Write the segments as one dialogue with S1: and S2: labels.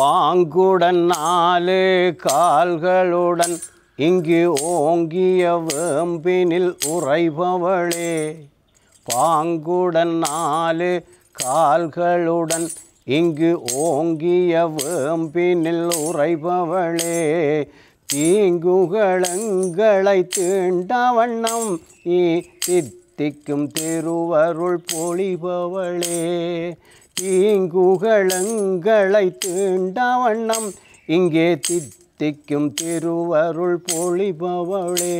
S1: வாங்குடன் நாலு கால்களுடன் இங்கு ஓங்கிய வேம்பினில் உறைபவளே பாங்குடன் நாலு கால்களுடன் இங்கு ஓங்கிய வேம்பினில் உறைபவளே தீங்குகளங்களை தீண்ட வண்ணம் நீ தித்திக்கும் திருவருள் பொழிபவளே தீங்குகளங்களை தீண்ட வண்ணம் இங்கே தித்திக்கும் திருவருள் பொழிபவளே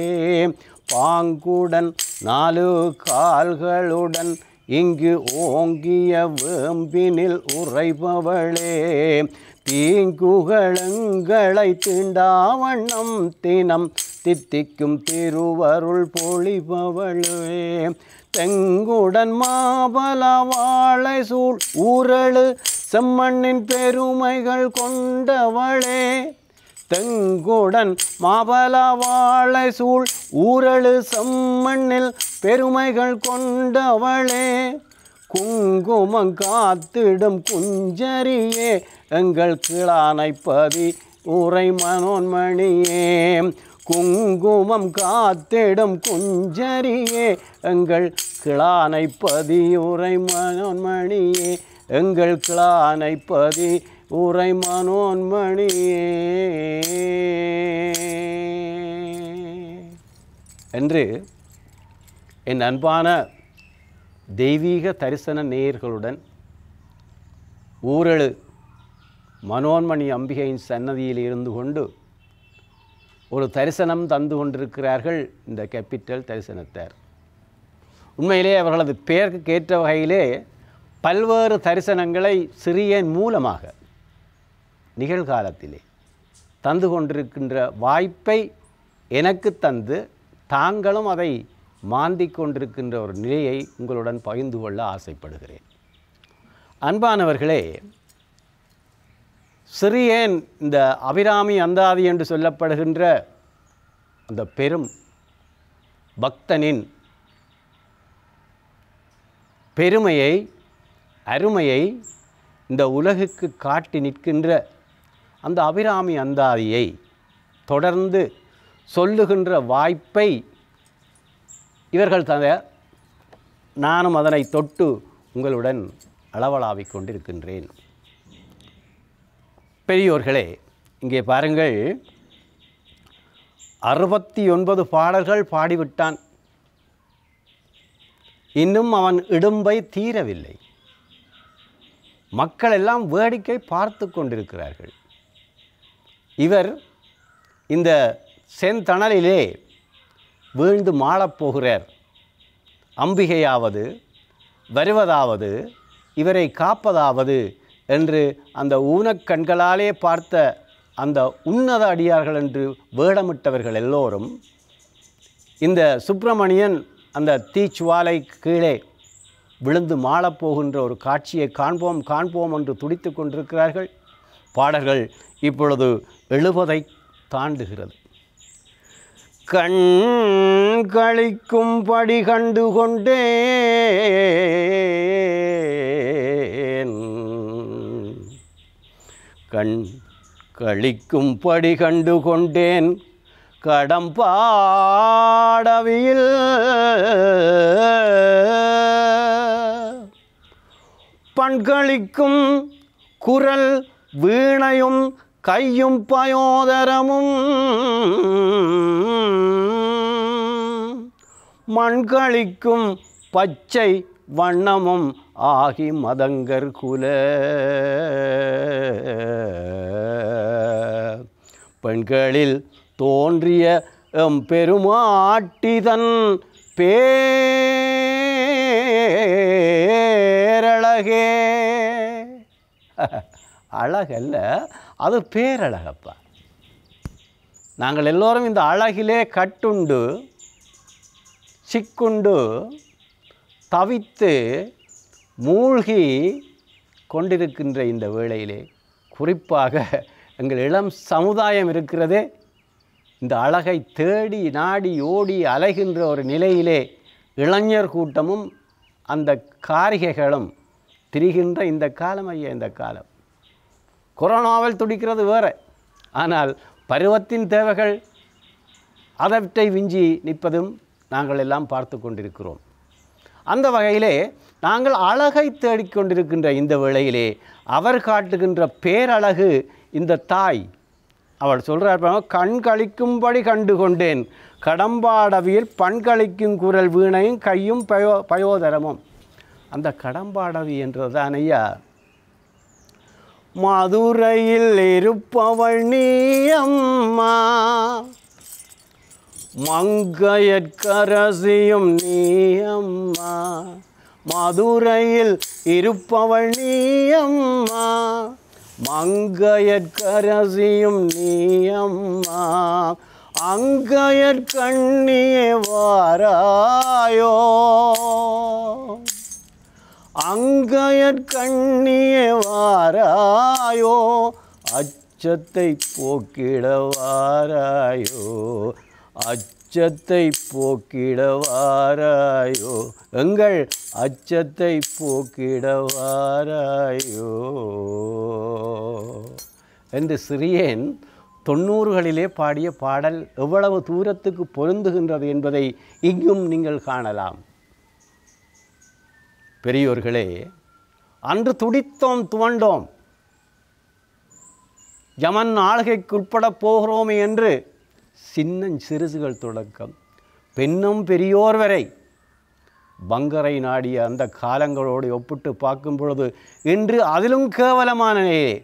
S1: பாங்குடன் நாலு கால்களுடன் இங்கு ஓங்கிய வேம்பினில் உறைபவளே தீங்குகளங்களை திண்டாவண்ணம் தினம் தித்திக்கும் திருவருள் பொழிபவளே செங்குடன் மாபல வாழை சூழ் ஊரழு செம்மண்ணின் பெருமைகள் கொண்டவளே தெங்குடன் மாபல வாழை சூழ் ஊரழு செம்மண்ணில் பெருமைகள் கொண்டவளே குங்குமம் காத்திடும் குஞ்சரியே எங்கள் கிளானைப்பதி உரை மனோன்மணியே குங்குமம் காத்திடும் குஞ்சரியே எங்கள் கிளானை பதியுரை மனோன்மணியே எங்கள் கிளானை பதி உரை மனோன்மணியே என்று என் அன்பான தெய்வீக தரிசன நேயர்களுடன் ஊரழு மனோன்மணி அம்பிகையின் சன்னதியில் இருந்து கொண்டு ஒரு தரிசனம் தந்து கொண்டிருக்கிறார்கள் இந்த கேபிட்டல் தரிசனத்தார் உண்மையிலே அவர்களது பெயருக்கு ஏற்ற வகையிலே பல்வேறு தரிசனங்களை சிறியன் மூலமாக நிகழ்காலத்திலே தந்து கொண்டிருக்கின்ற வாய்ப்பை எனக்கு தந்து தாங்களும் அதை மாந்திக் கொண்டிருக்கின்ற ஒரு நிலையை உங்களுடன் பகிர்ந்து கொள்ள ஆசைப்படுகிறேன் அன்பானவர்களே சிறியேன் இந்த அபிராமி அந்தாதி என்று சொல்லப்படுகின்ற அந்த பெரும் பக்தனின் பெருமையை அருமையை இந்த உலகுக்கு காட்டி நிற்கின்ற அந்த அபிராமி அந்தாதியை தொடர்ந்து சொல்லுகின்ற வாய்ப்பை இவர்கள் தந்த நானும் அதனை தொட்டு உங்களுடன் அளவலாவிக் கொண்டிருக்கின்றேன் பெரியோர்களே இங்கே பாருங்கள் அறுபத்தி ஒன்பது பாடல்கள் பாடிவிட்டான் இன்னும் அவன் இடும்பை தீரவில்லை மக்கள் எல்லாம் வேடிக்கை பார்த்து கொண்டிருக்கிறார்கள் இவர் இந்த செந்தணலிலே வீழ்ந்து மாளப்போகிறார் அம்பிகையாவது வருவதாவது இவரை காப்பதாவது என்று அந்த ஊனக் கண்களாலே பார்த்த அந்த உன்னத அடியார்கள் என்று வேடமிட்டவர்கள் எல்லோரும் இந்த சுப்பிரமணியன் அந்த தீச்சுவாலை கீழே விழுந்து மாளப்போகின்ற ஒரு காட்சியை காண்போம் காண்போம் என்று துடித்து கொண்டிருக்கிறார்கள் பாடல்கள் இப்பொழுது எழுபதை தாண்டுகிறது கண் கழிக்கும்படி கண்டு கொண்டே கண் கழிக்கும் படி கண்டு கொண்டேன் கடம் பாடவியில் பண்களிக்கும் குரல் வீணையும் கையும் பயோதரமும் மண்களிக்கும் பச்சை வண்ணமும் ஆகி மதங்கர் குல பெண்களில் தோன்றிய பெருமாட்டிதன் பேரழகே அழகல்ல அது பேரழகப்பா நாங்கள் எல்லோரும் இந்த அழகிலே கட்டுண்டு சிக்குண்டு தவித்து மூழ்கி கொண்டிருக்கின்ற இந்த வேளையிலே குறிப்பாக எங்கள் இளம் சமுதாயம் இருக்கிறதே இந்த அழகை தேடி நாடி ஓடி அலைகின்ற ஒரு நிலையிலே இளைஞர் கூட்டமும் அந்த காரிகைகளும் திரிகின்ற இந்த காலம் ஐயா இந்த காலம் கொரோனாவில் துடிக்கிறது வேற ஆனால் பருவத்தின் தேவைகள் அதற்றை விஞ்சி நிற்பதும் நாங்கள் எல்லாம் பார்த்து கொண்டிருக்கிறோம் அந்த வகையிலே நாங்கள் அழகை தேடிக்கொண்டிருக்கின்ற இந்த வேளையிலே அவர் காட்டுகின்ற பேரழகு இந்த தாய் அவள் சொல்கிறார் கண் கழிக்கும்படி கண்டு கொண்டேன் கடம்பாடவியில் பண்களிக்கும் குரல் வீணையும் கையும் பயோ பயோதரமும் அந்த கடம்பாடவி என்றது தான் ஐயா மதுரையில் இருப்பவள் நீயம்மா மங்கையற்கரசியும் நீயம்மா மதுரையில் இருப்பவள் நீ அம்மா மங்கையற்கரசியும் நீ அம்மா அங்கையற்கண்ணியே வாராயோ அங்கையற்கண்ணியே வாராயோ அச்சத்தை போக்கிடவாராயோ அச்ச அச்சத்தை போக்கிடவாராயோ எங்கள் அச்சத்தை போக்கிடவாராயோ என்று சிறியேன் தொண்ணூறுகளிலே பாடிய பாடல் எவ்வளவு தூரத்துக்கு பொருந்துகின்றது என்பதை இங்கும் நீங்கள் காணலாம் பெரியோர்களே அன்று துடித்தோம் துவண்டோம் யமன் ஆளுகைக்குட்பட போகிறோமே என்று சின்னஞ்சிறுசுகள் தொடக்கம் பெண்ணும் பெரியோர் வரை பங்கரை நாடிய அந்த காலங்களோடு ஒப்பிட்டு பார்க்கும் பொழுது இன்று அதிலும் கேவலமான நிலையே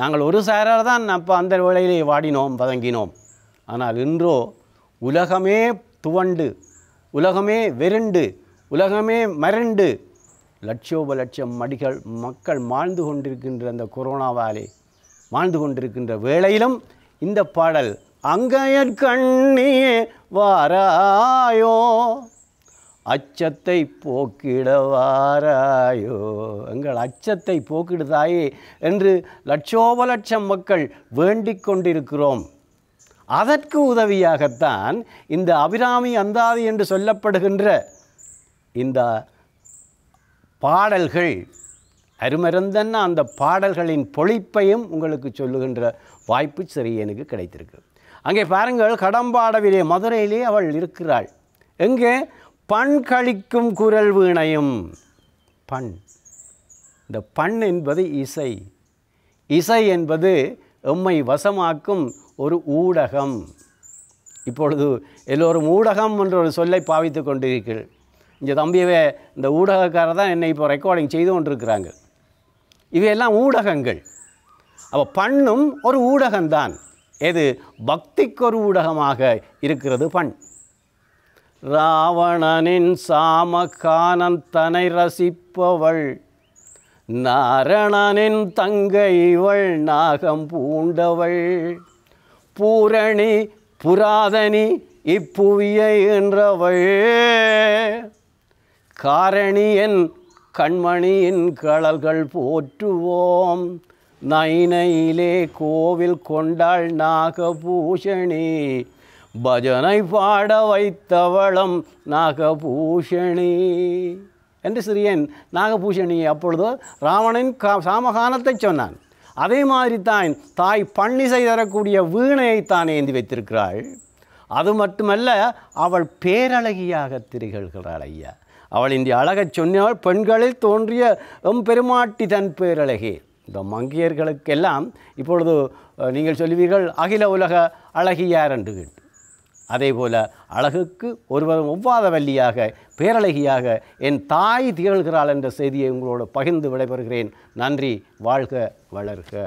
S1: நாங்கள் ஒரு சாரார் தான் அப்போ அந்த வேளையிலே வாடினோம் வதங்கினோம் ஆனால் இன்றோ உலகமே துவண்டு உலகமே வெருண்டு உலகமே மரண்டு லட்சோப லட்சம் மடிகள் மக்கள் மாழ்ந்து கொண்டிருக்கின்ற அந்த கொரோனாவாலே வாழ்ந்து கொண்டிருக்கின்ற வேளையிலும் இந்த பாடல் அங்கையன் கண்ணியே வாராயோ அச்சத்தை போக்கிட வாராயோ எங்கள் அச்சத்தை போக்கிடுதாயே என்று லட்சோப லட்சம் மக்கள் வேண்டிக் கொண்டிருக்கிறோம் அதற்கு உதவியாகத்தான் இந்த அபிராமி அந்தாதி என்று சொல்லப்படுகின்ற இந்த பாடல்கள் அருமருந்தன்னா அந்த பாடல்களின் பொழிப்பையும் உங்களுக்கு சொல்லுகின்ற வாய்ப்பு சிறிய எனக்கு கிடைத்திருக்கு அங்கே பாருங்கள் கடம்பாடவிலே மதுரையிலே அவள் இருக்கிறாள் எங்கே பண் கழிக்கும் குரல் வீணையும் பண் இந்த பண் என்பது இசை இசை என்பது எம்மை வசமாக்கும் ஒரு ஊடகம் இப்பொழுது எல்லோரும் ஊடகம் என்ற ஒரு சொல்லை பாவித்து கொண்டிருக்கிறீர்கள் இங்கே தம்பியவே இந்த ஊடகக்காரர் தான் என்னை இப்போ ரெக்கார்டிங் செய்து கொண்டிருக்கிறாங்க இவையெல்லாம் ஊடகங்கள் அப்போ பண்ணும் ஒரு ஊடகம்தான் எது பக்திக்கொரு ஊடகமாக இருக்கிறது பண் ராவணனின் சாமக்கானன் தனை ரசிப்பவள் நாரணனின் தங்கை இவள் நாகம் பூண்டவள் பூரணி புராதனி இப்புவியை என்றவள் காரணியன் கண்மணியின் கழல்கள் போற்றுவோம் நைனையிலே கோவில் கொண்டாள் நாகபூஷணி பஜனை பாட வைத்தவளம் நாகபூஷணி என்று சிறியன் நாகபூஷணி அப்பொழுது ராவணன் கா சாமகானத்தை சொன்னான் அதே மாதிரி தான் தாய் பன்னிசை தரக்கூடிய வீணையை தான் ஏந்தி வைத்திருக்கிறாள் அது மட்டுமல்ல அவள் பேரழகியாக திரிகழ்கிறாள் ஐயா அவள் இந்த அழகச் சொன்னால் பெண்களில் தோன்றிய எம் பெருமாட்டி தன் பேரழகே இந்த மங்கையர்களுக்கெல்லாம் இப்பொழுது நீங்கள் சொல்லுவீர்கள் அகில உலக அழகியார் என்று கேட்டு அதே போல் அழகுக்கு ஒருவரும் ஒவ்வாத வல்லியாக பேரழகியாக என் தாய் திகழ்கிறாள் என்ற செய்தியை உங்களோடு பகிர்ந்து விடைபெறுகிறேன் நன்றி வாழ்க வளர்க